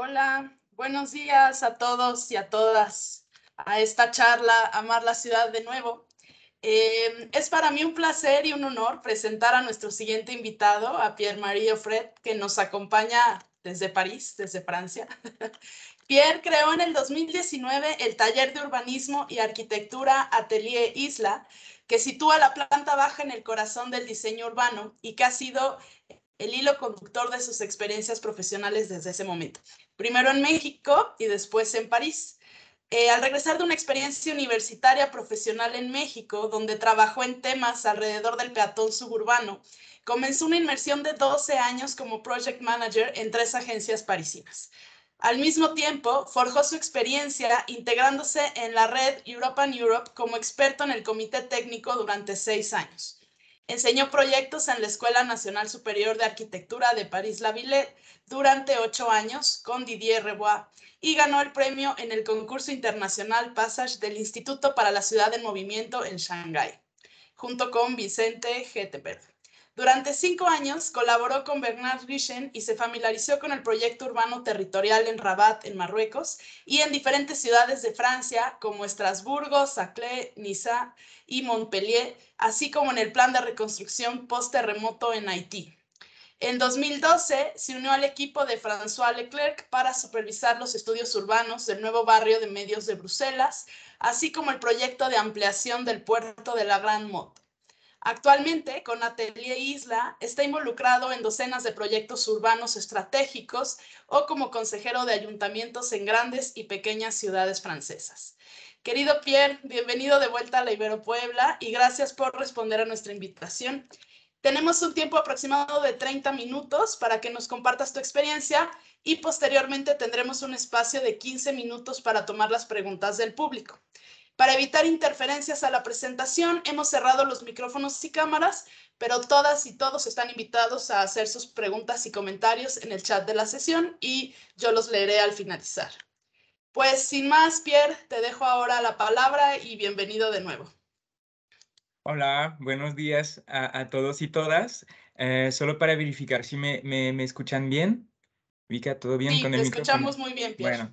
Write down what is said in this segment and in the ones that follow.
Hola, buenos días a todos y a todas a esta charla Amar la Ciudad de nuevo. Em, es para mí un placer y un honor presentar a nuestro siguiente invitado, a Pierre-Marie Offret, que nos acompaña desde París, desde Francia. Pierre creó en el 2019 el taller de urbanismo y arquitectura Atelier Isla, que sitúa la planta baja en el corazón del diseño urbano y que ha sido el hilo conductor de sus experiencias profesionales desde ese momento primero en México y después en París. Eh, al regresar de una experiencia universitaria profesional en México, donde trabajó en temas alrededor del peatón suburbano, comenzó una inmersión de 12 años como project manager en tres agencias parisinas. Al mismo tiempo, forjó su experiencia integrándose en la red Europe and Europe como experto en el comité técnico durante seis años. Enseñó proyectos en la Escuela Nacional Superior de Arquitectura de París-La durante ocho años con Didier Rebois y ganó el premio en el concurso internacional Passage del Instituto para la Ciudad en Movimiento en Shanghái, junto con Vicente Geteper. Durante cinco años colaboró con Bernard Guichen y se familiarizó con el proyecto urbano territorial en Rabat, en Marruecos, y en diferentes ciudades de Francia, como Estrasburgo, Saclay, Niza y Montpellier, así como en el plan de reconstrucción post-terremoto en Haití. En 2012 se unió al equipo de François Leclerc para supervisar los estudios urbanos del nuevo barrio de medios de Bruselas, así como el proyecto de ampliación del puerto de la grand Motte. Actualmente, con Atelier Isla, está involucrado en docenas de proyectos urbanos estratégicos o como consejero de ayuntamientos en grandes y pequeñas ciudades francesas. Querido Pierre, bienvenido de vuelta a la Ibero Puebla y gracias por responder a nuestra invitación. Tenemos un tiempo aproximado de 30 minutos para que nos compartas tu experiencia y posteriormente tendremos un espacio de 15 minutos para tomar las preguntas del público. Para evitar interferencias a la presentación, hemos cerrado los micrófonos y cámaras, pero todas y todos están invitados a hacer sus preguntas y comentarios en el chat de la sesión y yo los leeré al finalizar. Pues sin más, Pierre, te dejo ahora la palabra y bienvenido de nuevo. Hola, buenos días a, todos y todas. Eh, solo para verificar si me, escuchan bien. Vika, ¿todo bien con el te escuchamos muy bien, Pierre. Bueno,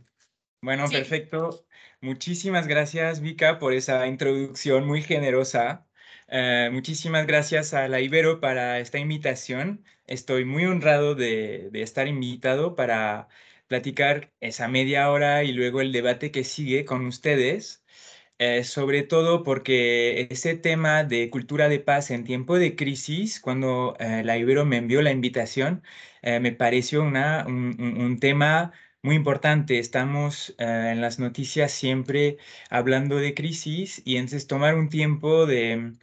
bueno perfecto. Muchísimas gracias, Vika, por esa introducción muy generosa. Eh, muchísimas gracias a la Ibero para esta invitación. Estoy muy honrado de, estar invitado para platicar esa media hora y luego el debate que sigue con ustedes, eh, sobre todo porque ese tema de cultura de paz en tiempo de crisis, cuando eh, la Ibero me envió la invitación, me pareció una, un, un, un tema muy importante. Estamos eh, en las noticias siempre hablando de crisis y entonces tomar un tiempo de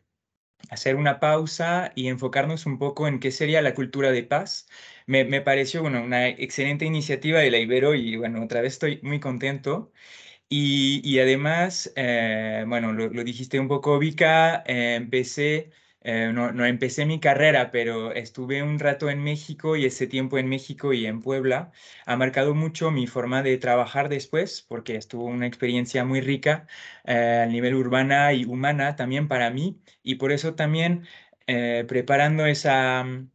hacer una pausa y enfocarnos un poco en qué sería la cultura de paz. Me, me pareció bueno, una excelente iniciativa de la Ibero y bueno, otra vez estoy muy contento. Y, y además, eh, bueno, lo, lo, dijiste un poco, Vika, eh, empecé eh, no, empecé mi carrera, pero estuve un rato en México y ese tiempo en México y en Puebla ha marcado mucho mi forma de trabajar después, porque estuvo una experiencia muy rica eh, a nivel urbana y humana también para mí. Y por eso también eh, preparando mm,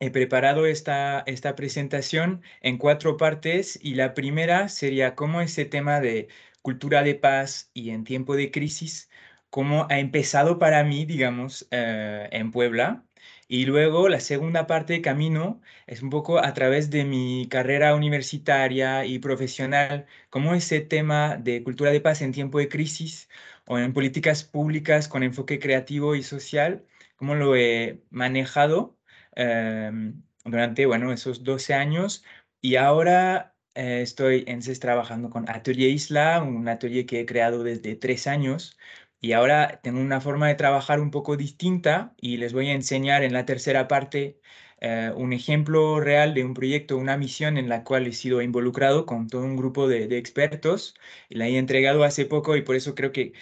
He preparado esta, esta presentación en cuatro partes y la primera sería cómo ese tema de cultura de paz y en tiempo de crisis cómo ha empezado para mí, digamos, eh, en Puebla. Y luego la segunda parte de camino es un poco a través de mi carrera universitaria y profesional, cómo ese tema de cultura de paz en tiempo de crisis o en políticas públicas con enfoque creativo y social, cómo lo he manejado em, durante, bueno, esos 12 años. Y ahora eh, estoy estoy CES trabajando con Atelier Isla, un atelier que he creado desde tres años y ahora tengo una forma de trabajar un poco distinta y les voy a enseñar en la tercera parte eh, un ejemplo real de un proyecto, una misión en la cual he sido involucrado con todo un grupo de, expertos. la he entregado hace poco y por eso creo que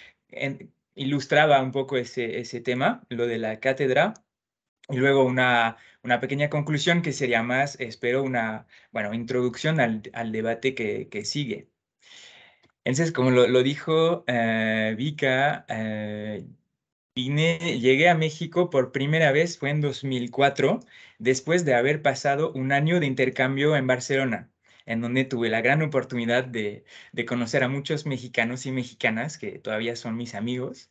ilustraba un poco ese, tema, lo de la cátedra. Y luego una, pequeña conclusión que sería más, espero, una bueno, introducción al, debate que sigue. Entonces, como lo, dijo vica eh, Vika, eh, llegué a México por primera vez, fue en 2004, después de haber pasado un año de intercambio en Barcelona, en donde tuve la gran oportunidad de, conocer a muchos mexicanos y mexicanas que todavía son mis amigos.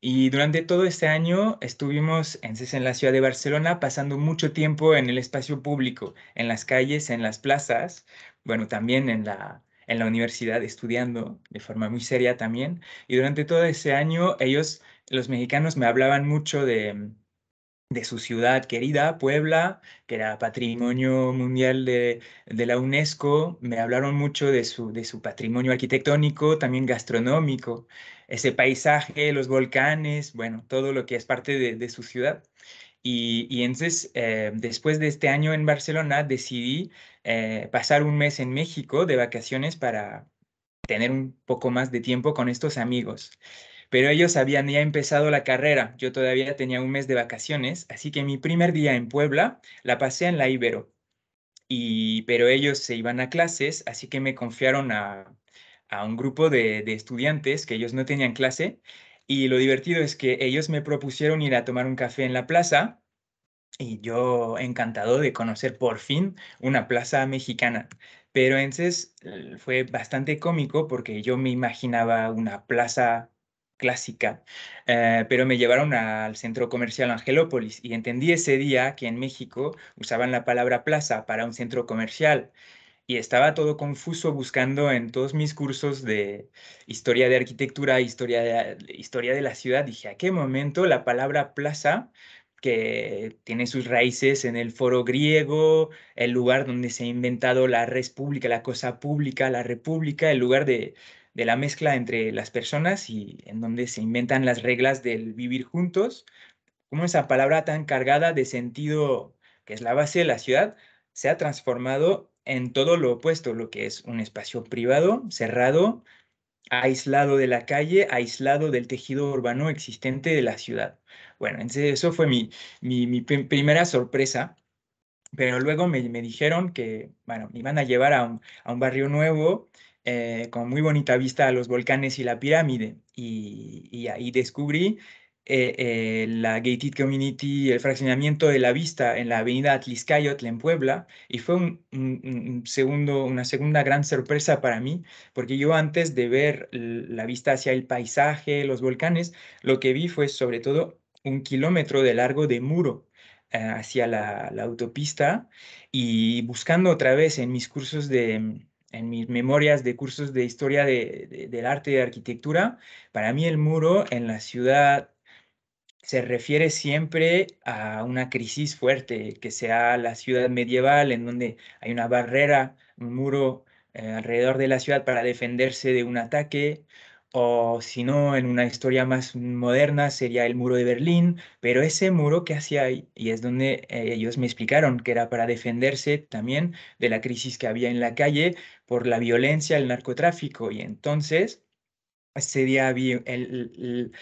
Y durante todo este año estuvimos en, en la ciudad de Barcelona pasando mucho tiempo en el espacio público, en las calles, en las plazas, bueno, también en la, en la universidad estudiando de forma muy seria también. Y durante todo ese año ellos, los mexicanos, me hablaban mucho de, de su ciudad querida, Puebla, que era patrimonio mundial de, de la UNESCO. Me hablaron mucho de su, de su patrimonio arquitectónico, también gastronómico, ese paisaje, los volcanes, bueno, todo lo que es parte de, su ciudad. Y, y entonces, eh, después de este año en Barcelona, decidí eh, pasar un mes en México de vacaciones para tener un poco más de tiempo con estos amigos. Pero ellos habían ya empezado la carrera, yo todavía tenía un mes de vacaciones, así que mi primer día en Puebla la pasé en la Ibero. Y, pero ellos se iban a clases, así que me confiaron a, un grupo de, de estudiantes que ellos no tenían clase. Y lo divertido es que ellos me propusieron ir a tomar un café en la plaza y yo encantado de conocer por fin una plaza mexicana. Pero entonces fue bastante cómico porque yo me imaginaba una plaza clásica, eh, pero me llevaron al centro comercial Angelópolis y entendí ese día que en México usaban la palabra plaza para un centro comercial y estaba todo confuso buscando en todos mis cursos de historia de arquitectura, historia de, historia de la ciudad, dije, ¿a qué momento la palabra plaza que tiene sus raíces en el foro griego, el lugar donde se ha inventado la res pública, la cosa pública, la república, el lugar de, de la mezcla entre las personas y en donde se inventan las reglas del vivir juntos, como esa palabra tan cargada de sentido que es la base de la ciudad, se ha transformado en todo lo opuesto, lo que es un espacio privado, cerrado, aislado de la calle, aislado del tejido urbano existente de la ciudad. Bueno, entonces eso fue mi, mi, primera sorpresa, pero luego me, dijeron que, bueno, me iban a llevar a un, a un barrio nuevo eh, con muy bonita vista a los volcanes y la pirámide, y, y ahí descubrí eh, eh, la gated community, el fraccionamiento de la vista en la avenida Atliscayotl en Puebla, y fue un, segundo, una segunda gran sorpresa para mí, porque yo antes de ver la vista hacia el paisaje, los volcanes, lo que vi fue sobre todo un kilómetro de largo de muro eh, hacia la, autopista, y buscando otra vez en mis cursos de, mm, en mis memorias de cursos de historia de, del arte y de arquitectura, para mí el muro en la ciudad se refiere siempre a una crisis fuerte, que sea la ciudad medieval, en donde hay una barrera, un muro eh, alrededor de la ciudad para defenderse de un ataque, o si no, en una historia más moderna sería el muro de Berlín, pero ese muro que hacía ahí, y es donde eh, ellos me explicaron que era para defenderse también de la crisis que había en la calle por la violencia, el narcotráfico, y entonces ese día el,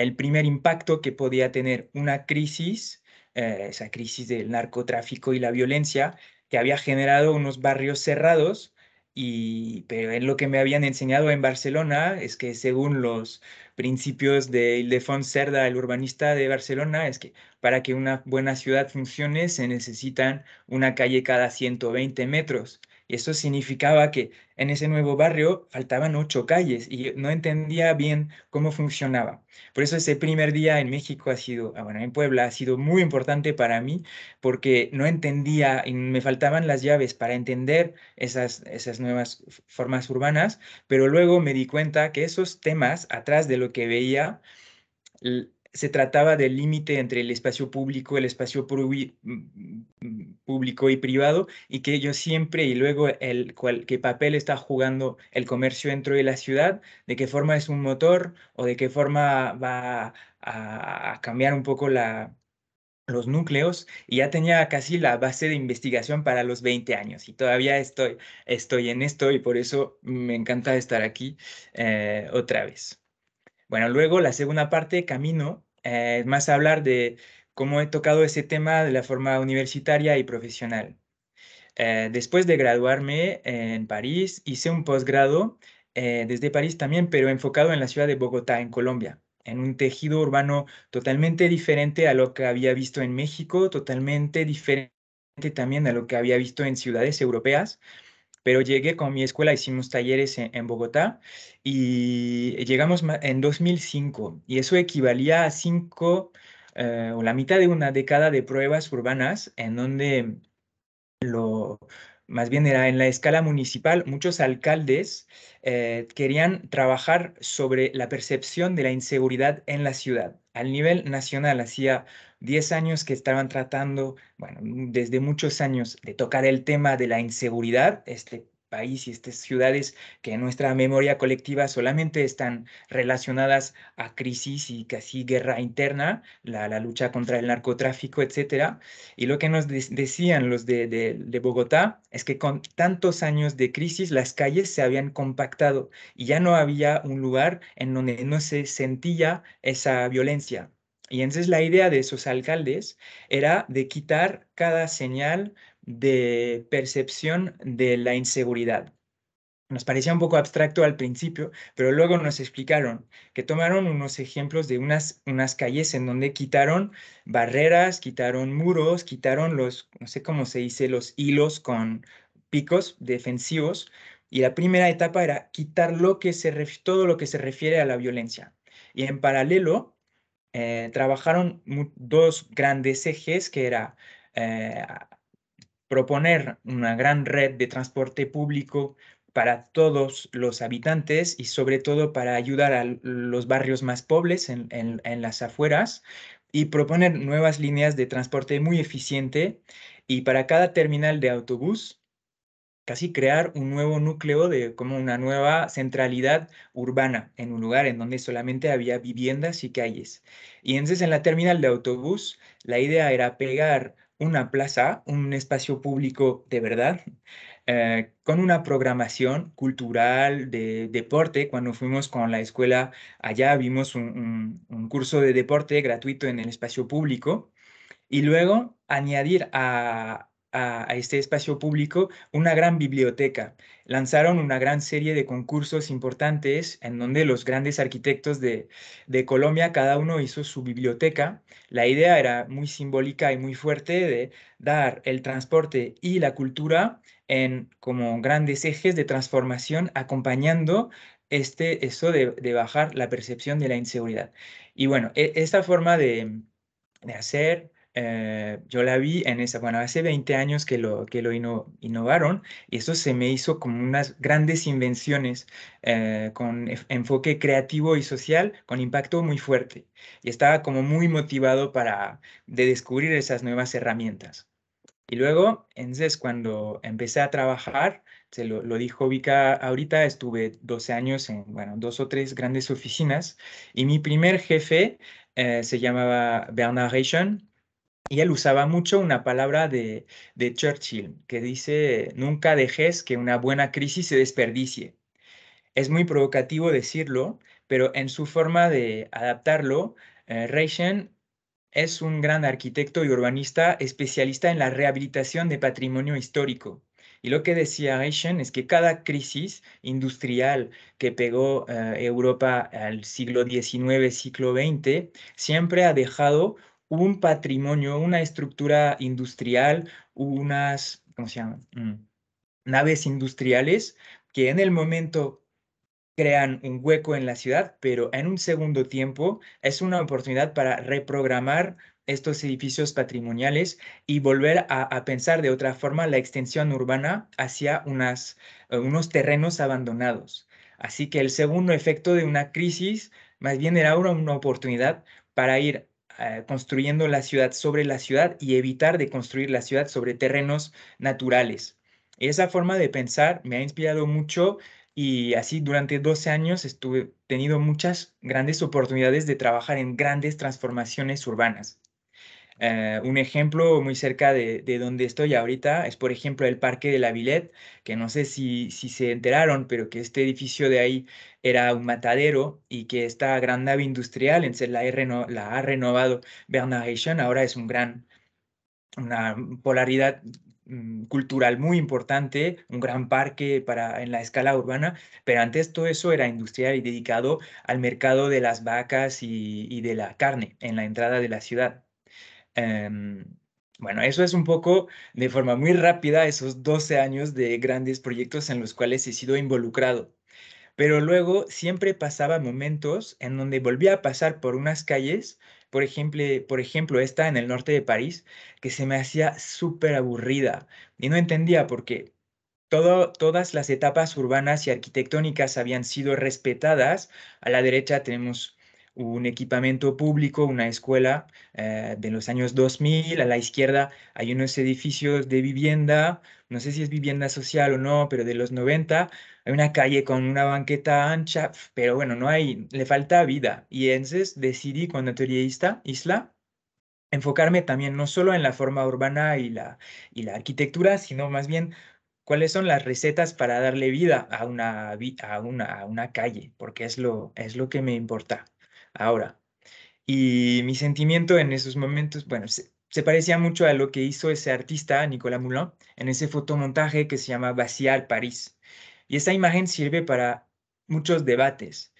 el primer impacto que podía tener una crisis, eh, esa crisis del narcotráfico y la violencia, que había generado unos barrios cerrados. Y, pero es lo que me habían enseñado en Barcelona es que según los principios de Ildefons Cerda, el urbanista de Barcelona, es que para que una buena ciudad funcione se necesitan una calle cada 120 metros. Y eso significaba que en ese nuevo barrio faltaban ocho calles y no entendía bien cómo funcionaba. Por eso ese primer día en México ha sido, ah, bueno, en Puebla ha sido muy importante para mí porque no entendía y me faltaban las llaves para entender esas, esas nuevas formas urbanas, pero luego me di cuenta que esos temas, atrás de lo que veía, se trataba del límite entre el espacio público, el espacio mm, mm, público y privado, y que yo siempre, y luego el qué papel está jugando el comercio dentro de la ciudad, de qué forma es un motor o de qué forma va a, cambiar un poco los núcleos y ya tenía casi la base de investigación para los 20 años y todavía estoy, estoy en esto y por eso me encanta estar aquí eh, otra vez. Bueno, luego la segunda parte, camino, eh, es más hablar de cómo he tocado ese tema de la forma universitaria y profesional. Eh, después de graduarme en París, hice un posgrado eh, desde París también, pero enfocado en la ciudad de Bogotá, en Colombia, en un tejido urbano totalmente diferente a lo que había visto en México, totalmente diferente también a lo que había visto en ciudades europeas pero llegué con mi escuela, hicimos talleres en, Bogotá y eh, llegamos en 2005 y eso equivalía a cinco eh, o la mitad de una década de pruebas urbanas en donde lo, más bien era en la escala municipal, muchos alcaldes eh, querían trabajar sobre la percepción de la inseguridad en la ciudad. Al nivel nacional hacía 10 años que estaban tratando, bueno, desde muchos años de tocar el tema de la inseguridad, este país y estas ciudades que en nuestra memoria colectiva solamente están relacionadas a crisis y casi guerra interna, la, lucha contra el narcotráfico, etc. Y lo que nos decían los de, Bogotá es que con tantos años de crisis las calles se habían compactado y ya no había un lugar en donde no se sentía esa violencia. Y entonces la idea de esos alcaldes era de quitar cada señal de percepción de la inseguridad. Nos parecía un poco abstracto al principio, pero luego nos explicaron que tomaron unos ejemplos de unas, unas calles en donde quitaron barreras, quitaron muros, quitaron los, no sé cómo se dice, los hilos con picos defensivos. Y la primera etapa era quitar lo que se todo lo que se refiere a la violencia. Y en paralelo, eh, trabajaron dos grandes ejes que era eh, proponer una gran red de transporte público para todos los habitantes y sobre todo para ayudar a los barrios más pobres en, en las afueras y proponer nuevas líneas de transporte muy eficiente y para cada terminal de autobús casi crear un nuevo núcleo de como una nueva centralidad urbana en un lugar en donde solamente había viviendas y calles. Y entonces en la terminal de autobús la idea era pegar una plaza, un espacio público de verdad, eh, con una programación cultural de deporte. Cuando fuimos con la escuela allá vimos un curso de deporte gratuito en el espacio público y luego añadir a, a, este espacio público una gran biblioteca. Lanzaron una gran serie de concursos importantes en donde los grandes arquitectos de, de Colombia, cada uno hizo su biblioteca. La idea era muy simbólica y muy fuerte de dar el transporte y la cultura en como grandes ejes de transformación acompañando este, eso de, de, bajar la percepción de la inseguridad. Y bueno, e, esta forma de, de hacer eh, yo la vi en esa, bueno, hace 20 años que lo, que lo innovaron y eso se me hizo como unas grandes invenciones eh, con enfoque creativo y social, con impacto muy fuerte. Y estaba como muy motivado para de descubrir esas nuevas herramientas. Y luego, entonces, cuando empecé a trabajar, se lo, lo, dijo Vika ahorita, estuve 12 años en, bueno, dos o tres grandes oficinas y mi primer jefe eh, se llamaba Bernard Reichen, y él usaba mucho una palabra de, de Churchill que dice, nunca dejes que una buena crisis se desperdicie. Es muy provocativo decirlo, pero en su forma de adaptarlo, eh, Reichen es un gran arquitecto y urbanista especialista en la rehabilitación de patrimonio histórico. Y lo que decía Reichen es que cada crisis industrial que pegó eh, Europa al siglo XIX, siglo XX, siempre ha dejado un patrimonio, una estructura industrial, unas, ¿cómo se mm, naves industriales que en el momento crean un hueco en la ciudad, pero en un segundo tiempo es una oportunidad para reprogramar estos edificios patrimoniales y volver a, pensar de otra forma la extensión urbana hacia unas, eh, unos terrenos abandonados. Así que el segundo efecto de una crisis más bien era una, una oportunidad para ir eh, construyendo la ciudad sobre la ciudad y evitar de construir la ciudad sobre terrenos naturales. Esa forma de pensar me ha inspirado mucho y así durante 12 años estuve tenido muchas grandes oportunidades de trabajar en grandes transformaciones urbanas. Eh, un ejemplo muy cerca de, de, donde estoy ahorita es, por ejemplo, el Parque de la Villette, que no sé si, si se enteraron, pero que este edificio de ahí era un matadero y que esta gran nave industrial, en la, ha renovado Bernard ahora es un gran, una polaridad mm, cultural muy importante, un gran parque para, en la escala urbana, pero antes todo eso era industrial y dedicado al mercado de las vacas y, de la carne en la entrada de la ciudad. Em, bueno, eso es un poco de forma muy rápida esos 12 años de grandes proyectos en los cuales he sido involucrado. Pero luego siempre pasaba momentos en donde volvía a pasar por unas calles, por ejemplo, por ejemplo esta en el norte de París, que se me hacía súper aburrida y no entendía por qué. todas las etapas urbanas y arquitectónicas habían sido respetadas. A la derecha tenemos un equipamiento público, una escuela eh, de los años 2000. A la izquierda hay unos edificios de vivienda, no sé si es vivienda social o no, pero de los 90. Hay una calle con una banqueta ancha, pero bueno, no hay, le falta vida. Y entonces decidí cuando teoría Isla enfocarme también no solo en la forma urbana y la, y la arquitectura, sino más bien cuáles son las recetas para darle vida a una, a una, a una calle, porque es lo, es lo que me importa ahora. Y mi sentimiento en esos momentos, bueno, se, parecía mucho a lo que hizo ese artista, Nicolas Moulin, en ese fotomontaje que se llama Vaciar París. Y esa imagen sirve para muchos debates,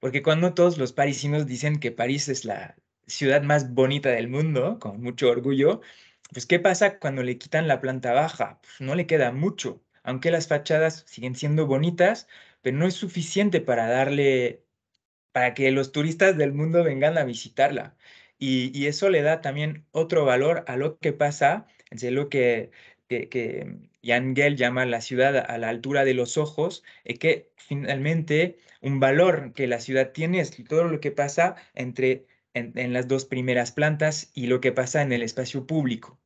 porque cuando todos los parisinos dicen que París es la ciudad más bonita del mundo, con mucho orgullo, pues ¿qué pasa cuando le quitan la planta baja? Pues no le queda mucho, aunque las fachadas siguen siendo bonitas, pero no es suficiente para darle para que los turistas del mundo vengan a visitarla. Y, y eso le da también otro valor a lo que pasa, es lo que, que, que Jan Gell llama la ciudad a la altura de los ojos, y que finalmente un valor que la ciudad tiene es todo lo que pasa entre, en, las dos primeras plantas y lo que pasa en el espacio público.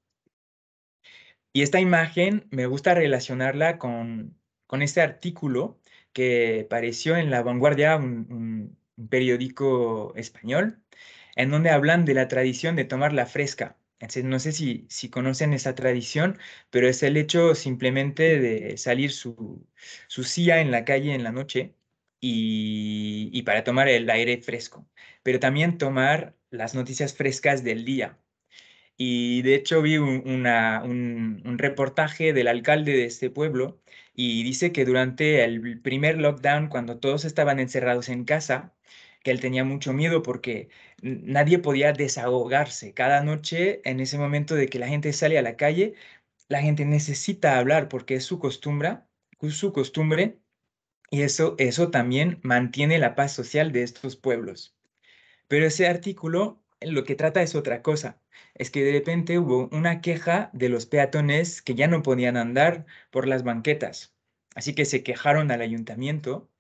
Y esta imagen me gusta relacionarla con, con este artículo que apareció en La Vanguardia, un, periódico español, en donde hablan de la tradición de tomar la fresca. Entonces, no sé si, si conocen esa tradición, pero es el hecho simplemente de salir su, su silla en la calle en la noche y, para tomar el aire fresco, pero también tomar las noticias frescas del día. Y de hecho vi un, un reportaje del alcalde de este pueblo y dice que durante el primer lockdown, cuando todos estaban encerrados en casa, que él tenía mucho miedo porque nadie podía desahogarse. Cada noche, en ese momento de que la gente sale a la calle, la gente necesita hablar porque es su costumbre, su costumbre, y eso, eso también mantiene la paz social de estos pueblos. Pero ese artículo lo que trata es otra cosa. Es que de repente hubo una queja de los peatones que ya no podían andar por las banquetas. Así que se quejaron al ayuntamiento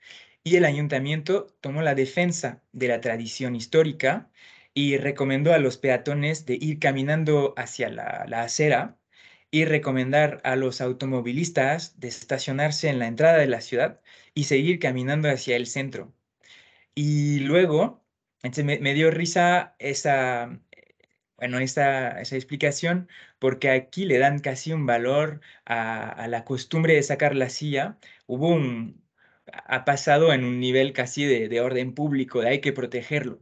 y el ayuntamiento tomó la defensa de la tradición histórica y recomendó a los peatones de ir caminando hacia la, acera y recomendar a los automovilistas de estacionarse en la entrada de la ciudad y seguir caminando hacia el centro. Y luego entonces me, dio risa esa, bueno, esa, esa, explicación, porque aquí le dan casi un valor a, la costumbre de sacar la silla. Hubo ha pasado en un nivel casi de, orden público, de hay que protegerlo.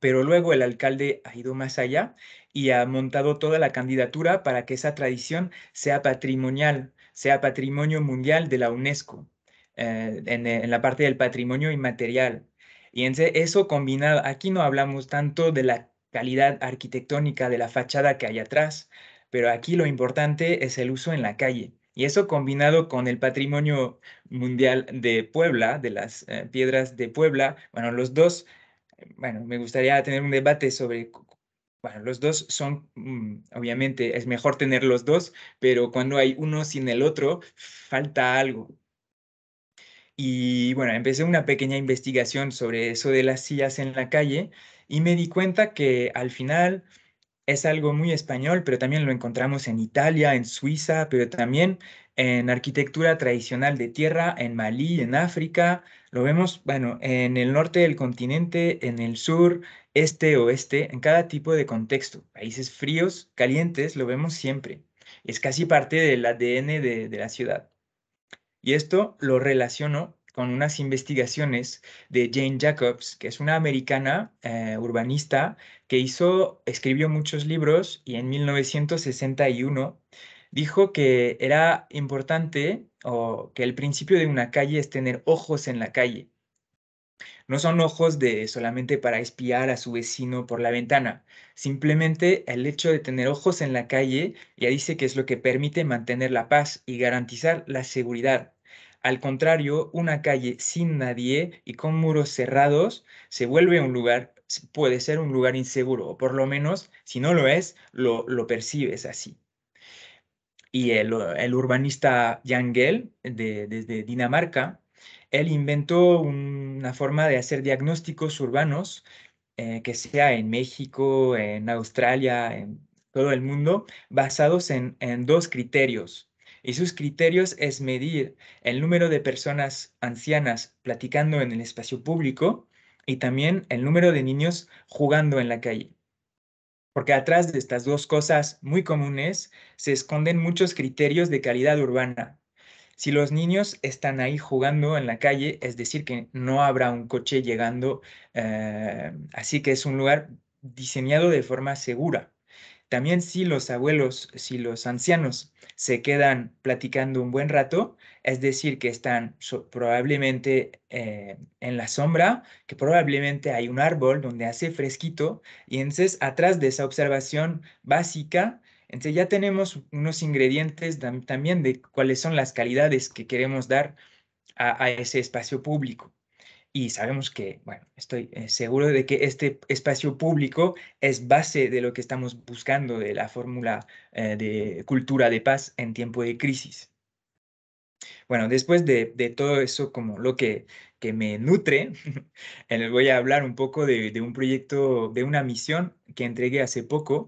Pero luego el alcalde ha ido más allá y ha montado toda la candidatura para que esa tradición sea patrimonial, sea patrimonio mundial de la UNESCO, eh, en, en la parte del patrimonio inmaterial. Fíjense, eso combinado, aquí no hablamos tanto de la calidad arquitectónica de la fachada que hay atrás, pero aquí lo importante es el uso en la calle. Y eso combinado con el patrimonio mundial de Puebla, de las eh, piedras de Puebla, bueno, los dos, bueno, me gustaría tener un debate sobre bueno, los dos son, mm, obviamente, es mejor tener los dos, pero cuando hay uno sin el otro, falta algo. Y bueno, empecé una pequeña investigación sobre eso de las sillas en la calle y me di cuenta que al final es algo muy español, pero también lo encontramos en Italia, en Suiza, pero también en arquitectura tradicional de tierra, en Malí, en África. Lo vemos, bueno, en el norte del continente, en el sur, este, oeste, en cada tipo de contexto. Países fríos, calientes, lo vemos siempre. Es casi parte del ADN de, de la ciudad. Y esto lo relaciono con unas investigaciones de Jane Jacobs, que es una americana eh, urbanista que hizo, escribió muchos libros y en 1961 dijo que era importante o que el principio de una calle es tener ojos en la calle. No son ojos de solamente para espiar a su vecino por la ventana. Simplemente el hecho de tener ojos en la calle ya dice que es lo que permite mantener la paz y garantizar la seguridad. Al contrario, una calle sin nadie y con muros cerrados se vuelve un lugar, puede ser un lugar inseguro, o por lo menos, si no lo es, lo, percibes así. Y el, urbanista Jan Gell, desde de, Dinamarca, él inventó una forma de hacer diagnósticos urbanos, eh, que sea en México, en Australia, en todo el mundo, basados en dos criterios y sus criterios es medir el número de personas ancianas platicando en el espacio público y también el número de niños jugando en la calle. Porque atrás de estas dos cosas muy comunes se esconden muchos criterios de calidad urbana. Si los niños están ahí jugando en la calle, es decir, que no habrá un coche llegando, eh, así que es un lugar diseñado de forma segura. También si los abuelos, si los ancianos se quedan platicando un buen rato, es decir, que están probablemente eh, en la sombra, que probablemente hay un árbol donde hace fresquito, y entonces atrás de esa observación básica, entonces ya tenemos unos ingredientes también de cuáles son las calidades que queremos dar a ese espacio público y sabemos que, bueno, estoy eh, seguro de que este espacio público es base de lo que estamos buscando de la fórmula eh, de cultura de paz en tiempo de crisis. Bueno, después de, todo eso, como lo que, que me nutre, eh, les voy a hablar un poco de, un proyecto, de una misión que entregué hace poco.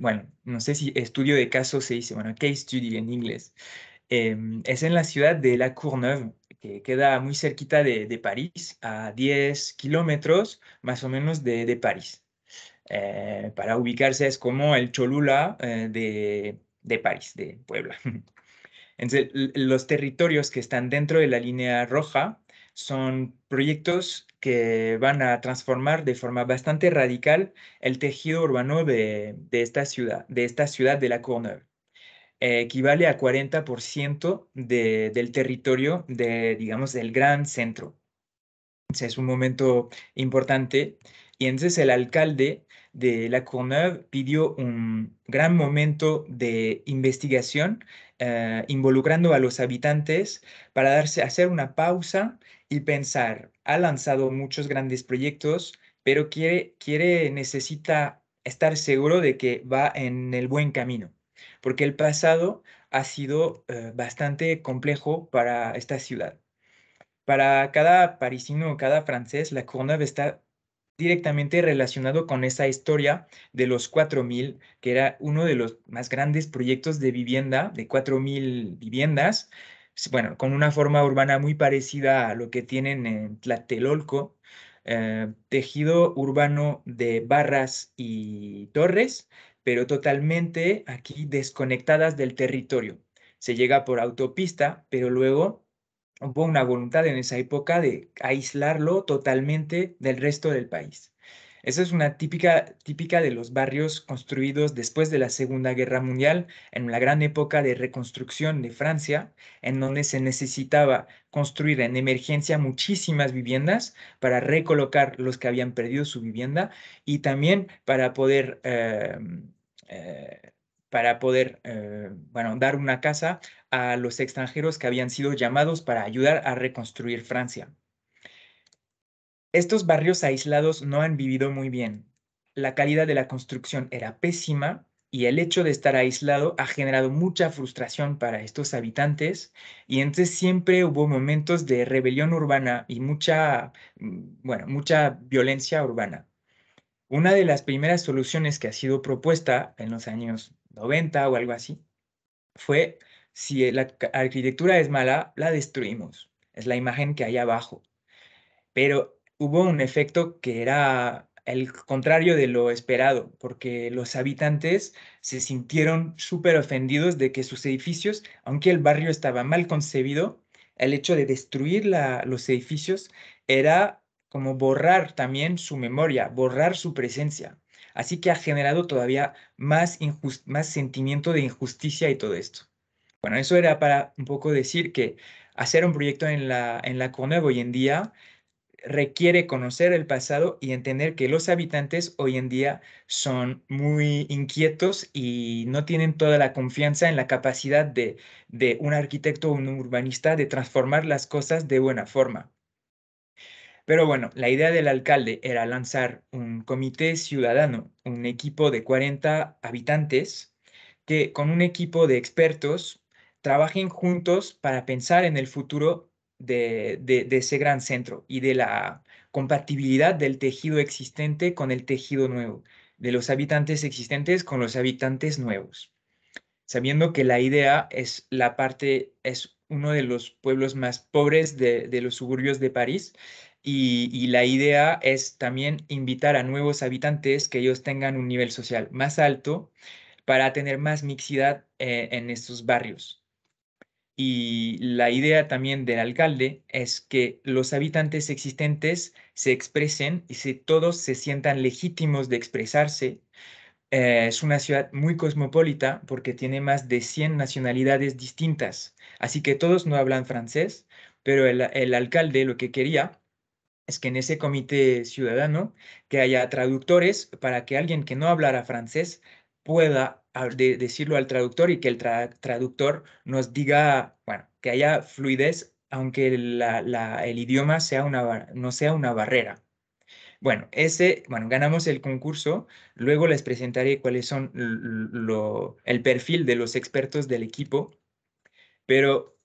bueno, no sé si estudio de caso se dice, bueno, case study en inglés. Em, es en la ciudad de La Courneuve, que queda muy cerquita de, París, a 10 kilómetros más o menos de, París. Eh, para ubicarse es como el Cholula eh, de, París, de Puebla. Entonces, los territorios que están dentro de la línea roja son proyectos que van a transformar de forma bastante radical el tejido urbano de, de esta, ciudad, de esta ciudad de La Courneuve. Eh, equivale a 40% de, del territorio de, digamos, del gran centro. es un momento importante. Y entonces el alcalde de La Courneuve pidió un gran momento de investigación eh, involucrando a los habitantes para darse, hacer una pausa y pensar. Ha lanzado muchos grandes proyectos, pero quiere necesita estar seguro de que va en el buen camino porque el pasado ha sido eh, bastante complejo para esta ciudad. Para cada parisino o cada francés, la Courneuve está directamente relacionado con esa historia de los 4.000, que era uno de los más grandes proyectos de vivienda, de 4.000 viviendas, bueno, con una forma urbana muy parecida a lo que tienen en Tlatelolco, eh, tejido urbano de barras y torres, pero totalmente aquí desconectadas del territorio. Se llega por autopista, pero luego hubo una voluntad en esa época de aislarlo totalmente del resto del país. Esa es una típica, típica de los barrios construidos después de la Segunda Guerra Mundial, en la gran época de reconstrucción de Francia, en donde se necesitaba construir en emergencia muchísimas viviendas para recolocar los que habían perdido su vivienda y también para poder em, eh, para poder eh, dar una casa a los extranjeros que habían sido llamados para ayudar a reconstruir Francia. Estos barrios aislados no han vivido muy bien. La calidad de la construcción era pésima y el hecho de estar aislado ha generado mucha frustración para estos habitantes y entonces siempre hubo momentos de rebelión urbana y mucha, mm, bueno, mucha violencia urbana. Una de las primeras soluciones que ha sido propuesta en los años 90 o algo así fue si la arquitectura es mala, la destruimos. Es la imagen que hay abajo. Pero hubo un efecto que era el contrario de lo esperado, porque los habitantes se sintieron súper ofendidos de que sus edificios, aunque el barrio estaba mal concebido, el hecho de destruir los edificios era como borrar también su memoria, borrar su presencia. Así que ha generado todavía más, sentimiento de injusticia y todo esto. Bueno, eso era para un poco decir que hacer un proyecto en la, en la Courneuve hoy en día requiere conocer el pasado y entender que los habitantes hoy en día son muy inquietos y no tienen toda la confianza en la capacidad de, de un arquitecto o un urbanista de transformar las cosas de buena forma. Pero bueno, la idea del alcalde era lanzar un comité ciudadano, un equipo de 40 habitantes, que con un equipo de expertos trabajen juntos para pensar en el futuro de, ese gran centro y de la compatibilidad del tejido existente con el tejido nuevo, de los habitantes existentes con los habitantes nuevos sabiendo que la idea es la parte, es uno de los pueblos más pobres de los suburbios de París, y, la idea es también invitar a nuevos habitantes que ellos tengan un nivel social más alto para tener más mixidad eh, en estos barrios. Y la idea también del alcalde es que los habitantes existentes se expresen y si todos se sientan legítimos de expresarse. Eh, es una ciudad muy cosmopolita porque tiene más de 100 nacionalidades distintas. Así que todos no hablan francés, pero el alcalde lo que quería es que en ese comité ciudadano que haya traductores para que alguien que no hablara francés pueda decirlo al traductor y que el traductor nos diga, bueno, que haya fluidez aunque la, el idioma sea una, no sea una barrera. Bueno, ese, bueno, ganamos el concurso, luego les presentaré cuáles son lo, el perfil de los expertos del equipo, pero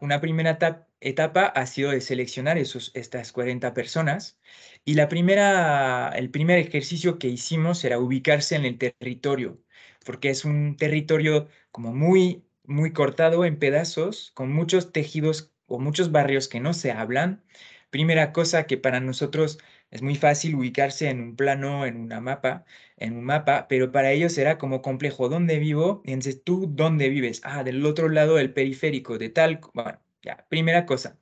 una primera etapa etapa ha sido de seleccionar esos, estas 40 personas y la primera, el primer ejercicio que hicimos era ubicarse en el territorio, porque es un territorio como muy, muy cortado en pedazos, con muchos tejidos o muchos barrios que no se hablan. Primera cosa que para nosotros es muy fácil ubicarse en un plano, en una mapa, en un mapa, pero para ellos era como complejo. ¿Dónde vivo? Entonces, ¿tú dónde vives? Ah, del otro lado del periférico, de tal... Bueno, primera cosa.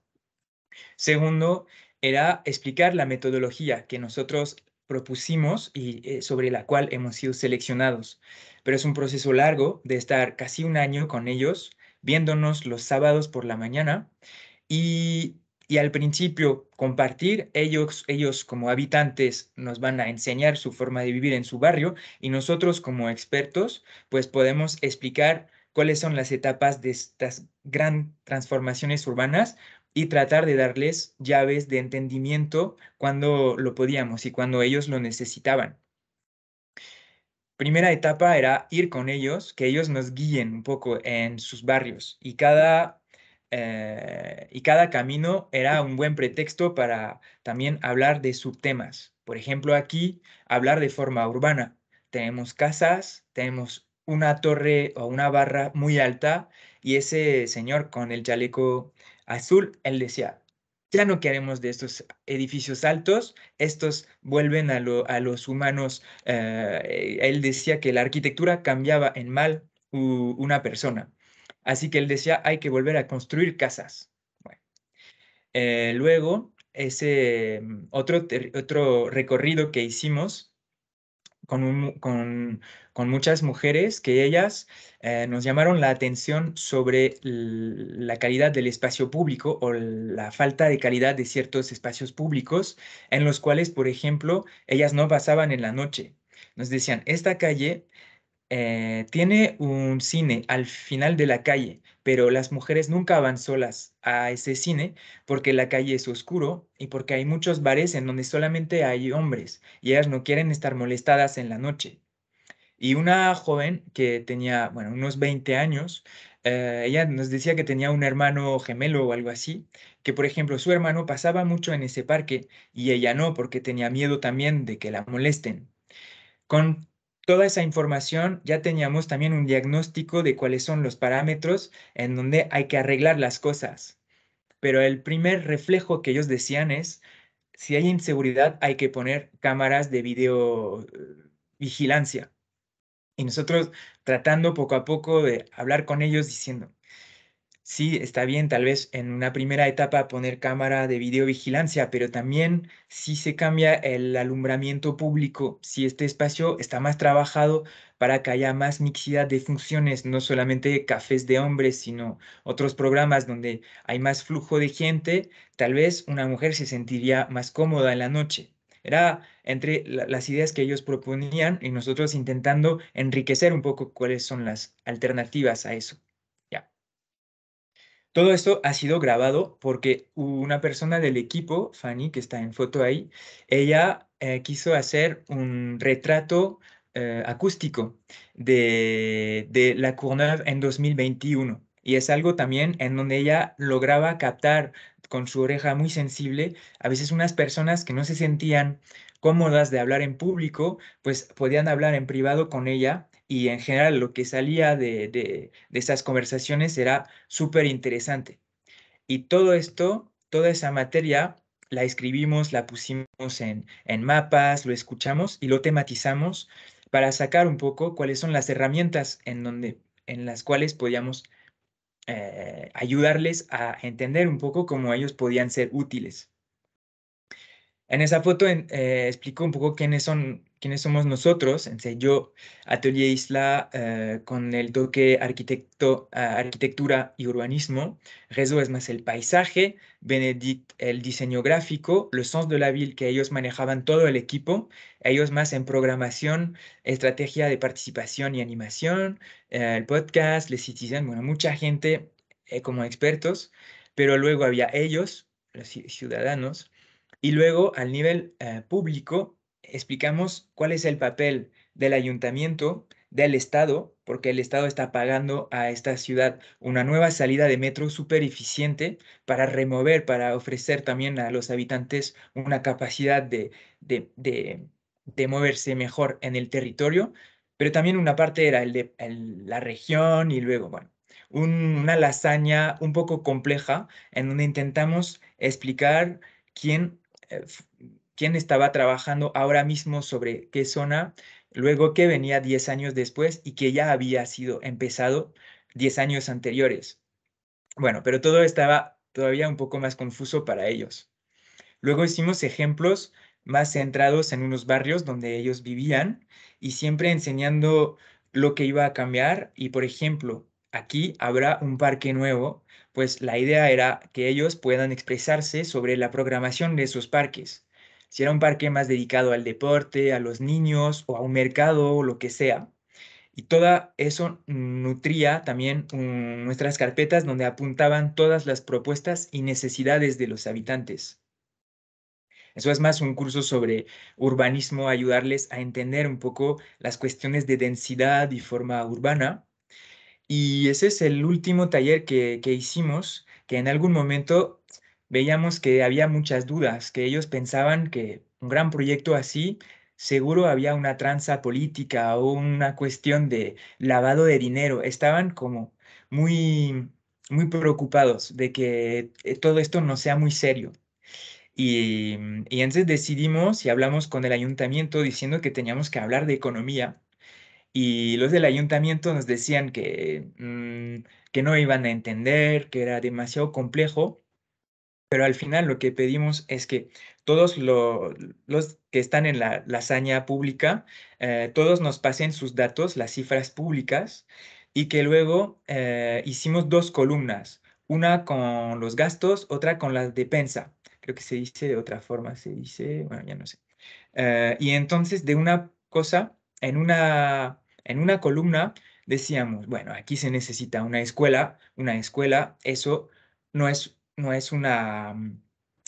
Segundo, era explicar la metodología que nosotros propusimos y eh, sobre la cual hemos sido seleccionados. Pero es un proceso largo de estar casi un año con ellos, viéndonos los sábados por la mañana y, al principio compartir, ellos, ellos como habitantes nos van a enseñar su forma de vivir en su barrio y nosotros como expertos pues podemos explicar cuáles son las etapas de estas grandes transformaciones urbanas y tratar de darles llaves de entendimiento cuando lo podíamos y cuando ellos lo necesitaban. Primera etapa era ir con ellos, que ellos nos guíen un poco en sus barrios y cada, eh, y cada camino era un buen pretexto para también hablar de subtemas. Por ejemplo, aquí hablar de forma urbana. Tenemos casas, tenemos una torre o una barra muy alta y ese señor con el chaleco azul, él decía, ya no queremos de estos edificios altos, estos vuelven a, los humanos. Eh, él decía que la arquitectura cambiaba en mal una persona. Así que él decía, hay que volver a construir casas. Eh, luego, ese mm, otro, otro recorrido que hicimos con, con, muchas mujeres que ellas eh, nos llamaron la atención sobre la calidad del espacio público o la falta de calidad de ciertos espacios públicos en los cuales, por ejemplo, ellas no pasaban en la noche. Nos decían, esta calle eh, tiene un cine al final de la calle, pero las mujeres nunca van solas a ese cine porque la calle es oscuro y porque hay muchos bares en donde solamente hay hombres y ellas no quieren estar molestadas en la noche. Y una joven que tenía, bueno, unos 20 años, eh, ella nos decía que tenía un hermano gemelo o algo así, que por ejemplo su hermano pasaba mucho en ese parque y ella no porque tenía miedo también de que la molesten. Con toda esa información ya teníamos también un diagnóstico de cuáles son los parámetros en donde hay que arreglar las cosas. Pero el primer reflejo que ellos decían es, si hay inseguridad hay que poner cámaras de video vigilancia. Y nosotros tratando poco a poco de hablar con ellos diciendo, sí, está bien tal vez en una primera etapa poner cámara de videovigilancia, pero también si se cambia el alumbramiento público, si este espacio está más trabajado para que haya más mixidad de funciones, no solamente cafés de hombres, sino otros programas donde hay más flujo de gente, tal vez una mujer se sentiría más cómoda en la noche. Era entre las ideas que ellos proponían y nosotros intentando enriquecer un poco cuáles son las alternativas a eso. Todo esto ha sido grabado porque una persona del equipo, Fanny, que está en foto ahí, ella eh, quiso hacer un retrato eh, acústico de, de la Courneuve en 2021. Y es algo también en donde ella lograba captar con su oreja muy sensible, a veces unas personas que no se sentían cómodas de hablar en público, pues podían hablar en privado con ella y en general lo que salía de, de, esas conversaciones era súper interesante. Y todo esto, toda esa materia, la escribimos, la pusimos en, en mapas, lo escuchamos y lo tematizamos para sacar un poco cuáles son las herramientas en, donde, en las cuales podíamos eh, ayudarles a entender un poco cómo ellos podían ser útiles. En esa foto eh, explicó un poco quiénes son quiénes somos nosotros, yo, Atelier Isla, eh, con el toque arquitecto, eh, arquitectura y urbanismo, Rezo es más el paisaje, Benedict el diseño gráfico, le sens de la ville que ellos manejaban todo el equipo, ellos más en programación, estrategia de participación y animación, eh, el podcast, les citizen, bueno, mucha gente como expertos, pero luego había ellos, los ciudadanos, y luego al nivel público explicamos cuál es el papel del ayuntamiento, del Estado, porque el Estado está pagando a esta ciudad una nueva salida de metro súper eficiente para remover, para ofrecer también a los habitantes una capacidad de, moverse mejor en el territorio, pero también una parte era el de la región y luego, bueno, una lasaña un poco compleja en donde intentamos explicar quién... Eh, quién estaba trabajando ahora mismo sobre qué zona, luego que venía 10 años después y que ya había sido empezado 10 años anteriores. Bueno, pero todo estaba todavía un poco más confuso para ellos. Luego hicimos ejemplos más centrados en unos barrios donde ellos vivían y siempre enseñando lo que iba a cambiar y, por ejemplo, aquí habrá un parque nuevo, pues la idea era que ellos puedan expresarse sobre la programación de esos parques si era un parque más dedicado al deporte, a los niños o a un mercado o lo que sea. Y todo eso nutría también mm, nuestras carpetas donde apuntaban todas las propuestas y necesidades de los habitantes. Eso es más un curso sobre urbanismo, ayudarles a entender un poco las cuestiones de densidad y forma urbana. Y ese es el último taller que, que hicimos, que en algún momento veíamos que había muchas dudas, que ellos pensaban que un gran proyecto así seguro había una tranza política o una cuestión de lavado de dinero. Estaban como muy, muy preocupados de que eh, todo esto no sea muy serio. Y, entonces mm, decidimos y hablamos con el ayuntamiento diciendo que teníamos que hablar de economía. Y los del ayuntamiento nos decían que, mm, que no iban a entender, que era demasiado complejo pero al final lo que pedimos es que todos los que están en la, la hazaña pública, eh, todos nos pasen sus datos, las cifras públicas, y que luego eh, hicimos dos columnas, una con los gastos, otra con la defensa Creo que se dice de otra forma, se dice, bueno, ya no sé. Eh, y entonces de una cosa, en una, en una columna decíamos, bueno, aquí se necesita una escuela, una escuela, eso no es no es mm,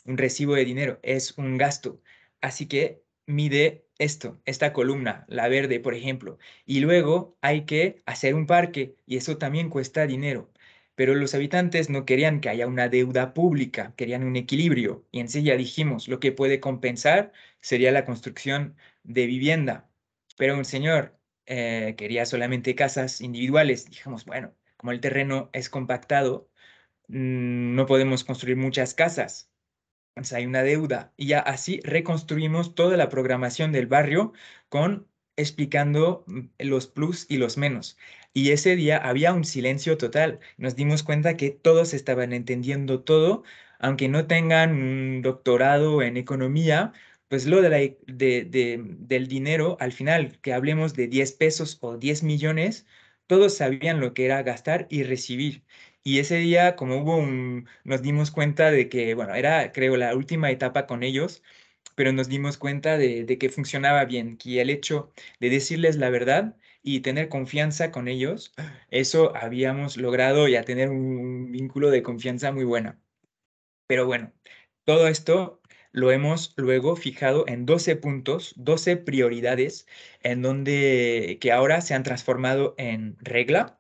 un recibo de dinero, es un gasto. Así que mide esto, esta columna, la verde, por ejemplo. Y luego hay que hacer un parque y eso también cuesta dinero. Pero los habitantes no querían que haya una deuda pública, querían un equilibrio. Y en sí ya dijimos, lo que puede compensar sería la construcción de vivienda. Pero un señor eh, quería solamente casas individuales. Dijimos, bueno, como el terreno es compactado, Mm, no podemos construir muchas casas. hay una deuda. Y ya así reconstruimos toda la programación del barrio con explicando mm, los plus y los menos. Y ese día había un silencio total. Nos dimos cuenta que todos estaban entendiendo todo, aunque no tengan un doctorado en economía, pues lo de e, mm, del dinero, al final, que hablemos de 10 pesos o 10 millones, todos sabían lo que era gastar y recibir. Y ese día, como hubo un, nos dimos cuenta de que, bueno, era creo la última etapa con ellos, pero nos dimos cuenta de, que funcionaba bien, que el hecho de decirles la verdad y tener confianza con ellos, eso habíamos logrado ya tener un vínculo de confianza muy buena Pero bueno, todo esto lo hemos luego fijado en 12 puntos, 12 prioridades, en donde que ahora se han transformado en regla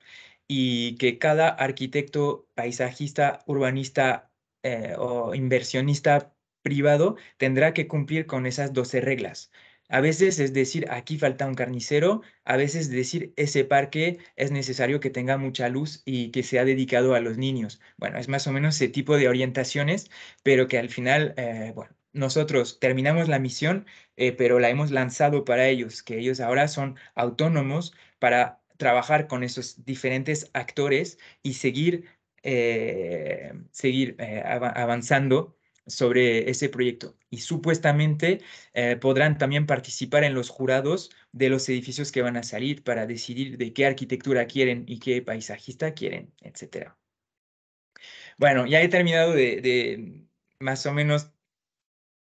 y que cada arquitecto, paisajista, urbanista eh, o inversionista privado tendrá que cumplir con esas 12 reglas. A veces es decir, aquí falta un carnicero, a veces decir, ese parque es necesario que tenga mucha luz y que sea dedicado a los niños. Bueno, es más o menos ese tipo de orientaciones, pero que al final, eh, bueno, nosotros terminamos la misión, eh, pero la hemos lanzado para ellos, que ellos ahora son autónomos para trabajar con esos diferentes actores y seguir, eh, seguir eh, avanzando sobre ese proyecto. Y supuestamente eh, podrán también participar en los jurados de los edificios que van a salir para decidir de qué arquitectura quieren y qué paisajista quieren, etc. Bueno, ya he terminado de más o menos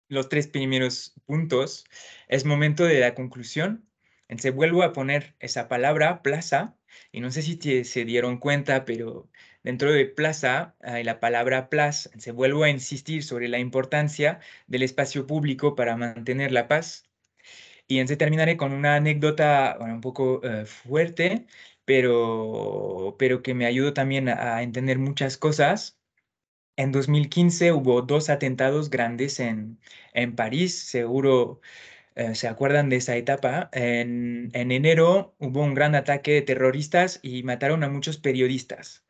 los tres primeros puntos. Es momento de la conclusión. Entonces vuelvo a poner esa palabra plaza y no sé si se dieron cuenta, pero dentro de plaza hay la palabra plaza. Se vuelvo a insistir sobre la importancia del espacio público para mantener la paz. Y entonces terminaré con una anécdota un poco eh, fuerte, pero, pero que me ayudó también a, entender muchas cosas. En 2015 hubo dos atentados grandes en, en París, seguro eh, se acuerdan de esa etapa, en, enero hubo un gran ataque de terroristas y mataron a muchos periodistas.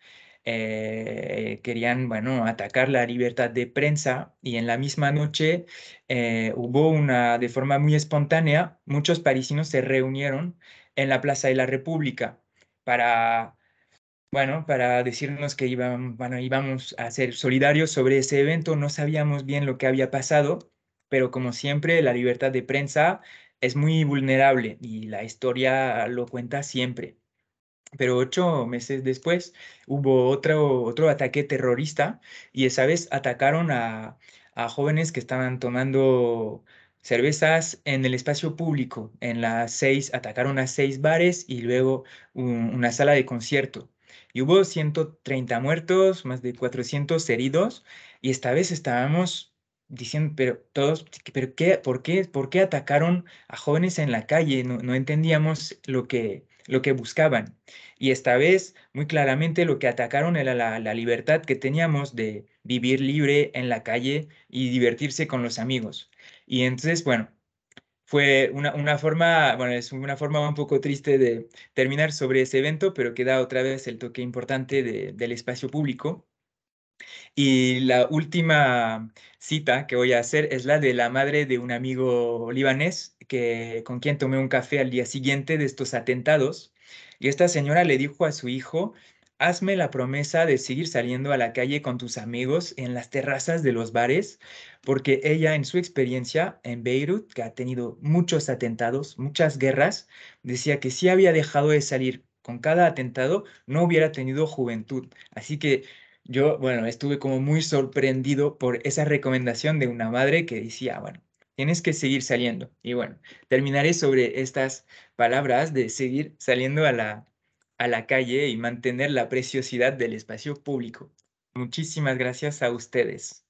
Eh, querían, bueno, atacar la libertad de prensa y en la misma noche eh, hubo una, de forma muy espontánea, muchos parisinos se reunieron en la Plaza de la República para bueno, para decirnos que iban, bueno, íbamos a ser solidarios sobre ese evento, no sabíamos bien lo que había pasado pero como siempre, la libertad de prensa es muy vulnerable y la historia lo cuenta siempre. Pero ocho meses después hubo otro, otro ataque terrorista y esa vez atacaron a, jóvenes que estaban tomando cervezas en el espacio público. En las seis atacaron a seis bares y luego una sala de concierto. Y hubo 130 muertos, más de 400 heridos y esta vez estábamos diciendo, pero todos, pero qué, ¿por qué, por atacaron a jóvenes en la calle? No, entendíamos lo que, lo que buscaban. Y esta vez, muy claramente, lo que atacaron era la, libertad que teníamos de vivir libre en la calle y divertirse con los amigos. Y entonces, bueno, fue una, forma, bueno, es una forma un poco triste de terminar sobre ese evento, pero queda otra vez el toque importante del espacio público. Y la última cita que voy a hacer es la de la madre de un amigo libanés que, con quien tomé un café al día siguiente de estos atentados. Y esta señora le dijo a su hijo, hazme la promesa de seguir saliendo a la calle con tus amigos en las terrazas de los bares, porque ella en su experiencia en Beirut, que ha tenido muchos atentados, muchas guerras, decía que si había dejado de salir con cada atentado, no hubiera tenido juventud. Así que yo, bueno, estuve como muy sorprendido por esa recomendación de una madre que decía, ah, bueno, tienes que seguir saliendo. Y bueno, terminaré sobre estas palabras de seguir saliendo a la, a la calle y mantener la preciosidad del espacio público. Muchísimas gracias a ustedes.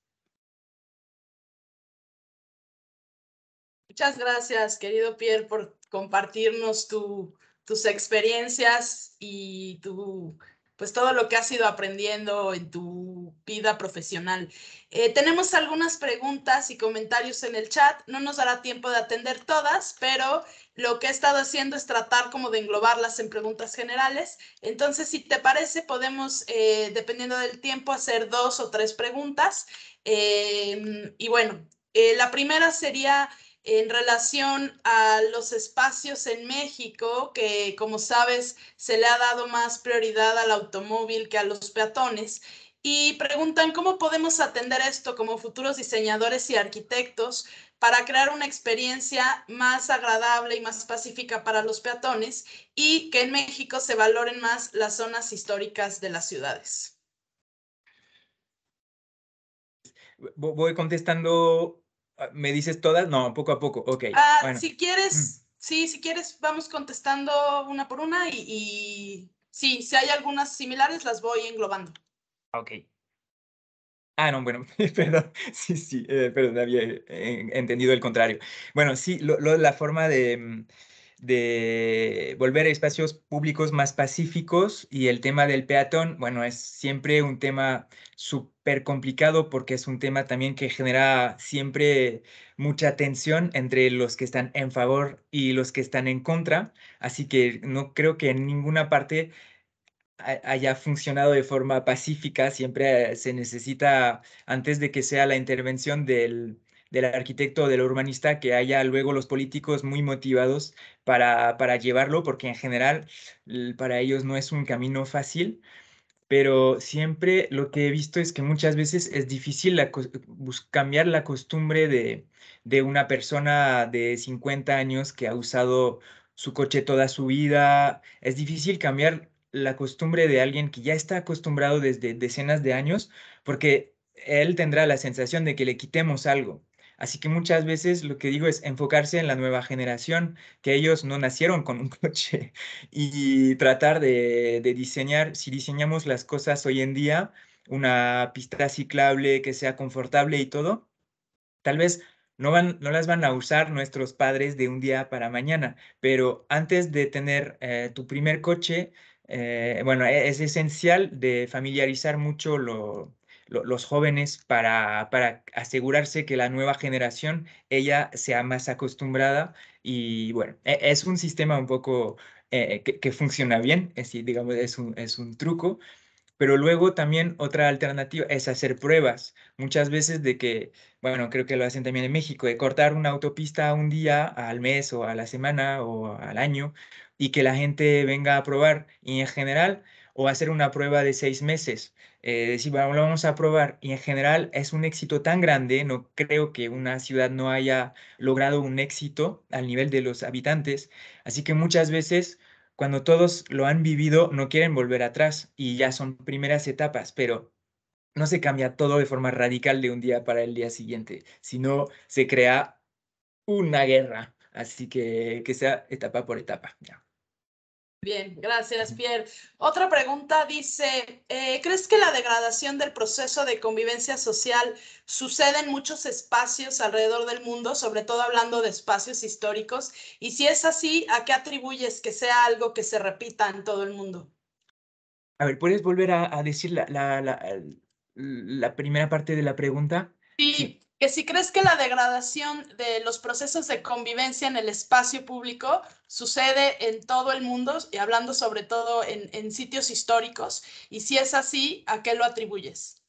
Muchas gracias, querido Pierre, por compartirnos tu, tus experiencias y tu pues todo lo que has ido aprendiendo en tu vida profesional. Eh, tenemos algunas preguntas y comentarios en el chat. No nos dará tiempo de atender todas, pero lo que he estado haciendo es tratar como de englobarlas en preguntas generales. Entonces, si te parece, podemos, eh, dependiendo del tiempo, hacer dos o tres preguntas. Eh, y bueno, la primera sería en relación a los espacios en México, que como sabes se le ha dado más prioridad al automóvil que a los peatones, y preguntan cómo podemos atender esto como futuros diseñadores y arquitectos para crear una experiencia más agradable y más pacífica para los peatones y que en México se valoren más las zonas históricas de las ciudades. Voy contestando Ah, ¿Me dices todas? No, poco a poco, ok. Ah, si mm. quieres, sí, si quieres, vamos contestando una por una y, sí, si hay algunas similares, las voy englobando. Ah, ok. Ah, no, bueno, perdón, sí, sí, eh, perdón, había eh, entendido el contrario. Bueno, sí, lo, la forma de, mm, de volver a espacios públicos más pacíficos y el tema del peatón, bueno, es siempre un tema súper complicado porque es un tema también que genera siempre mucha tensión entre los que están en favor y los que están en contra, así que no creo que en ninguna parte haya funcionado de forma pacífica, siempre eh, se necesita, antes de que sea la intervención del del arquitecto, del urbanista, que haya luego los políticos muy motivados para, para llevarlo, porque en general para ellos no es un camino fácil pero siempre lo que he visto es que muchas veces es difícil cambiar la costumbre de, de, una persona de 50 años que ha usado su coche toda su vida. Es difícil cambiar la costumbre de alguien que ya está acostumbrado desde decenas de años porque él tendrá la sensación de que le quitemos algo. Así que muchas veces lo que digo es enfocarse en la nueva generación, que ellos no nacieron con un coche y tratar de, diseñar, si diseñamos las cosas hoy en día, una pista ciclable que sea confortable y todo, tal vez no, van, no las van a usar nuestros padres de un día para mañana, pero antes de tener eh, tu primer coche, eh, bueno, es, es esencial de familiarizar mucho lo, los jóvenes para, para, asegurarse que la nueva generación, ella sea más acostumbrada y bueno, e, es un sistema un poco eh, que, funciona bien, es decir, digamos, es un, es un truco. Pero luego también otra alternativa es hacer pruebas. Muchas veces de que, bueno, creo que lo hacen también en México, de cortar una autopista un día al mes o a la semana o al año y que la gente venga a probar. Y en general, o hacer una prueba de seis meses eh, decir, bueno, lo vamos a probar. Y en general es un éxito tan grande, no creo que una ciudad no haya logrado un éxito al nivel de los habitantes. Así que muchas veces cuando todos lo han vivido no quieren volver atrás y ya son primeras etapas, pero no se cambia todo de forma radical de un día para el día siguiente, sino se crea una guerra. Así que que sea etapa por etapa. Ya. Bien, gracias Pierre. Otra pregunta dice, eh, ¿crees que la degradación del proceso de convivencia social sucede en muchos espacios alrededor del mundo, sobre todo hablando de espacios históricos? Y si es así, ¿a qué atribuyes que sea algo que se repita en todo el mundo? A ver, ¿puedes volver a, decir la, la, primera parte de la pregunta? Sí que si crees que la degradación de los procesos de convivencia en el espacio público sucede en todo el mundo, y hablando sobre todo en, en sitios históricos, y si es así, ¿a qué lo atribuyes?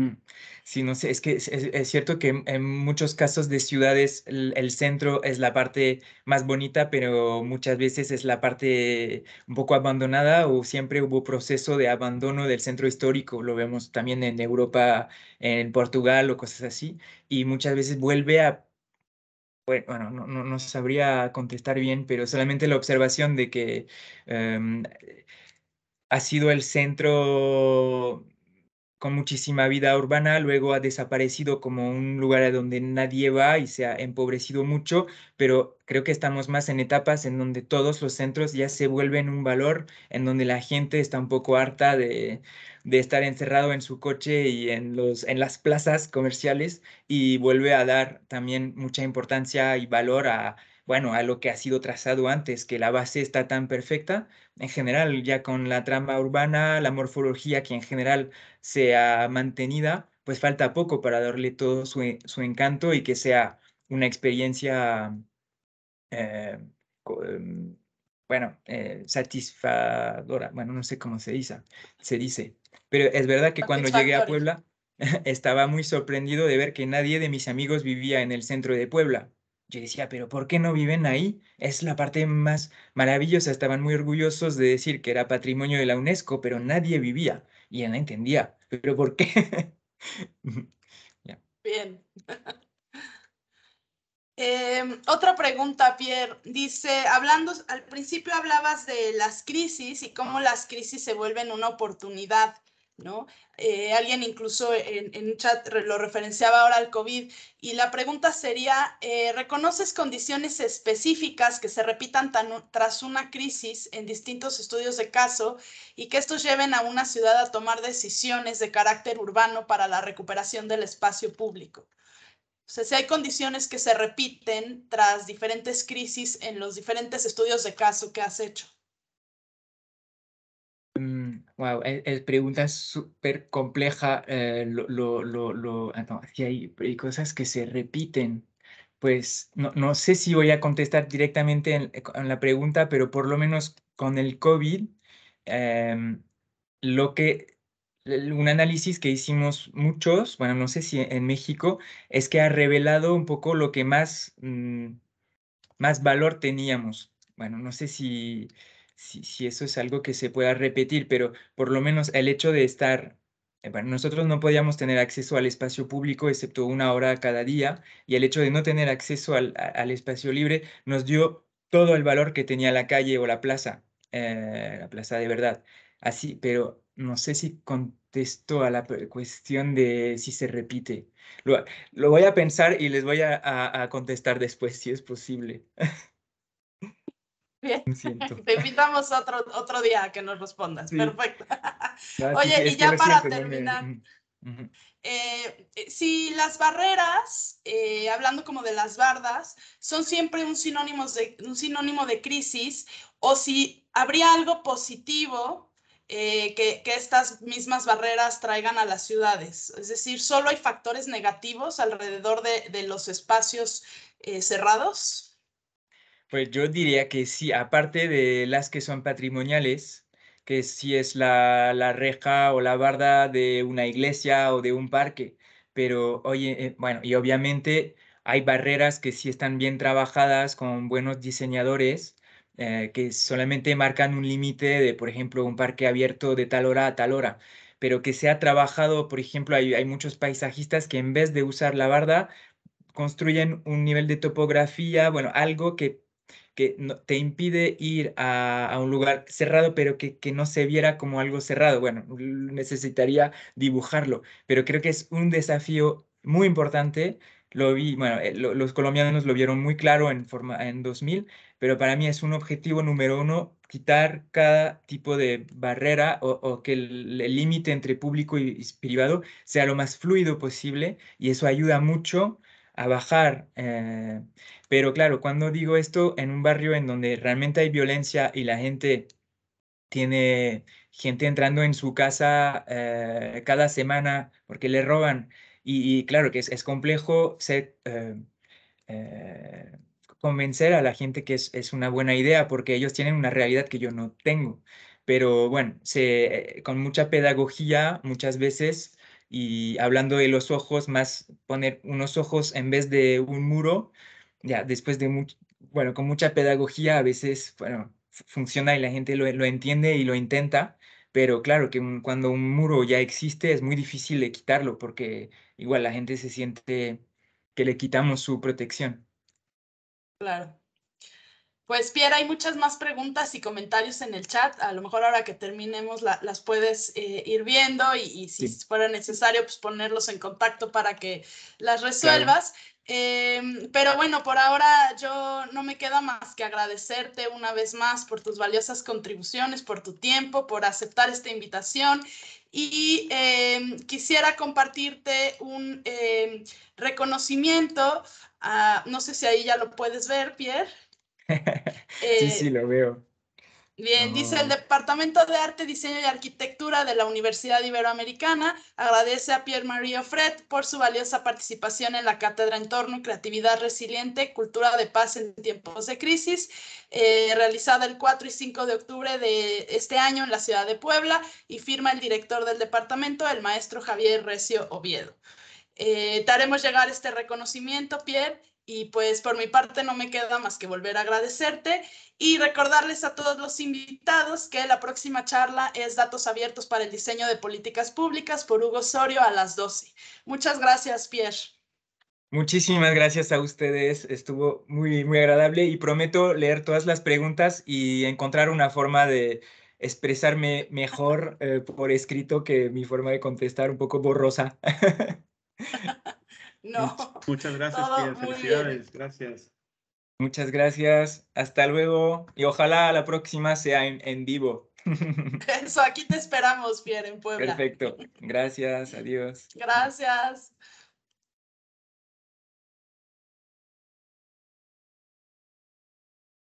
Mm. Sí, no sé, es que es, cierto que en, muchos casos de ciudades el, centro es la parte más bonita, pero muchas veces es la parte un poco abandonada o siempre hubo proceso de abandono del centro histórico. Lo vemos también en Europa, en Portugal o cosas así. Y muchas veces vuelve a... Bueno, no, no, sabría contestar bien, pero solamente la observación de que em, ha sido el centro con muchísima vida urbana, luego ha desaparecido como un lugar a donde nadie va y se ha empobrecido mucho, pero creo que estamos más en etapas en donde todos los centros ya se vuelven un valor, en donde la gente está un poco harta de, de estar encerrado en su coche y en, los, en las plazas comerciales y vuelve a dar también mucha importancia y valor a bueno, a lo que ha sido trazado antes, que la base está tan perfecta, en general, ya con la trama urbana, la morfología que en general ha mantenida, pues falta poco para darle todo su, encanto y que sea una experiencia, eh, em, bueno, eh, satisfadora, bueno, no sé cómo se dice, se dice, pero es verdad que cuando llegué a Puebla estaba muy sorprendido de ver que nadie de mis amigos vivía en el centro de Puebla yo decía, pero ¿por qué no viven ahí? Es la parte más maravillosa. Estaban muy orgullosos de decir que era patrimonio de la UNESCO, pero nadie vivía y él no entendía. ¿Pero por qué? Bien. Em, otra pregunta, Pierre. Dice, hablando, al principio hablabas de las crisis y cómo ah. las crisis se vuelven una oportunidad. ¿no? Eh, alguien incluso en, un chat lo referenciaba ahora al COVID y la pregunta sería, eh, ¿reconoces condiciones específicas que se repitan tras una crisis en distintos estudios de caso y que estos lleven a una ciudad a tomar decisiones de carácter urbano para la recuperación del espacio público? O sea, si hay condiciones que se repiten tras diferentes crisis en los diferentes estudios de caso que has hecho wow, es, es pregunta súper compleja. Eh, lo, ah, hay, hay, cosas que se repiten. Pues no, sé si voy a contestar directamente en, eh, la pregunta, pero por lo menos con el COVID, em, lo que un análisis que hicimos muchos, bueno, no sé si en México, es que ha revelado un poco lo que más, mm, más valor teníamos. Bueno, no sé si, si, eso es algo que se pueda repetir, pero por lo menos el hecho de estar eh, bueno, nosotros no podíamos tener acceso al espacio público excepto una hora cada día y el hecho de no tener acceso al, espacio libre nos dio todo el valor que tenía la calle o la plaza, eh, la plaza de verdad. Así, pero no sé si contesto a la cuestión de si se repite. Lo, voy a pensar y les voy a contestar después si es posible. bien. Te invitamos otro, otro día a que nos respondas. Perfecto. Oye, y ya para terminar, eh, si las barreras, eh, hablando como de las bardas, son siempre un sinónimo de, un sinónimo de crisis, o si habría algo positivo eh, que, estas mismas barreras traigan a las ciudades. Es decir, solo hay factores negativos alrededor de, de los espacios cerrados. Pues yo diría que sí, aparte de las que son patrimoniales, que sí es la, la reja o la barda de una iglesia o de un parque, pero oye, eh, bueno, y obviamente hay barreras que sí están bien trabajadas con buenos diseñadores, eh, que solamente marcan un límite de, por ejemplo, un parque abierto de tal hora a tal hora, pero que se ha trabajado, por ejemplo, hay, hay muchos paisajistas que en vez de usar la barda, construyen un nivel de topografía, bueno, algo que te impide ir a, un lugar cerrado, pero que, no se viera como algo cerrado. Bueno, necesitaría dibujarlo, pero creo que es un desafío muy importante. Lo vi, bueno, eh, los colombianos lo vieron muy claro en, forma, en 2000, pero para mí es un objetivo número uno quitar cada tipo de barrera o, que el límite entre público y, privado sea lo más fluido posible y eso ayuda mucho a bajar eh, pero claro, cuando digo esto en un barrio en donde realmente hay violencia y la gente tiene gente entrando en su casa eh, cada semana porque le roban, y, claro que es, complejo eh, eh, convencer a la gente que es, es, una buena idea porque ellos tienen una realidad que yo no tengo. Pero bueno, se, con mucha pedagogía muchas veces y hablando de los ojos, más poner unos ojos en vez de un muro, ya después de mucho, bueno, con mucha pedagogía a veces, bueno, funciona y la gente lo, entiende y lo intenta, pero claro que cuando un muro ya existe es muy difícil de quitarlo porque igual la gente se siente que le quitamos su protección. Claro. Pues Pierre, hay muchas más preguntas y comentarios en el chat. A lo mejor ahora que terminemos las puedes eh, ir viendo y, si fuera necesario, pues ponerlos en contacto para que las resuelvas. Em, pero bueno, por ahora yo no me queda más que agradecerte una vez más por tus valiosas contribuciones, por tu tiempo, por aceptar esta invitación y em, quisiera compartirte un em, reconocimiento. Ah, no sé si ahí ya lo puedes ver, Pierre. sí, sí, eh, lo veo. Bien, ah. dice el Departamento de Arte, Diseño y Arquitectura de la Universidad Iberoamericana agradece a Pierre marie Fred por su valiosa participación en la cátedra Entorno, Creatividad Resiliente, Cultura de Paz en Tiempos de Crisis, eh, realizada el 4 y 5 de octubre de este año en la ciudad de Puebla y firma el director del departamento, el maestro Javier Recio Oviedo. Eh, te haremos llegar este reconocimiento, Pierre, y pues por mi parte no me queda más que volver a agradecerte y recordarles a todos los invitados que la próxima charla es Datos Abiertos para el Diseño de Políticas Públicas por Hugo Osorio a las 12. Muchas gracias, Pierre. Muchísimas gracias a ustedes, estuvo muy, muy agradable y prometo leer todas las preguntas y encontrar una forma de expresarme mejor eh, por escrito que mi forma de contestar un poco borrosa. Muchas gracias, Felicidades. Gracias. Muchas gracias. Hasta luego. Y ojalá la próxima sea en, en vivo. Eso, aquí te esperamos, Pierre, en Puebla. Perfecto. Gracias. Adiós. Gracias.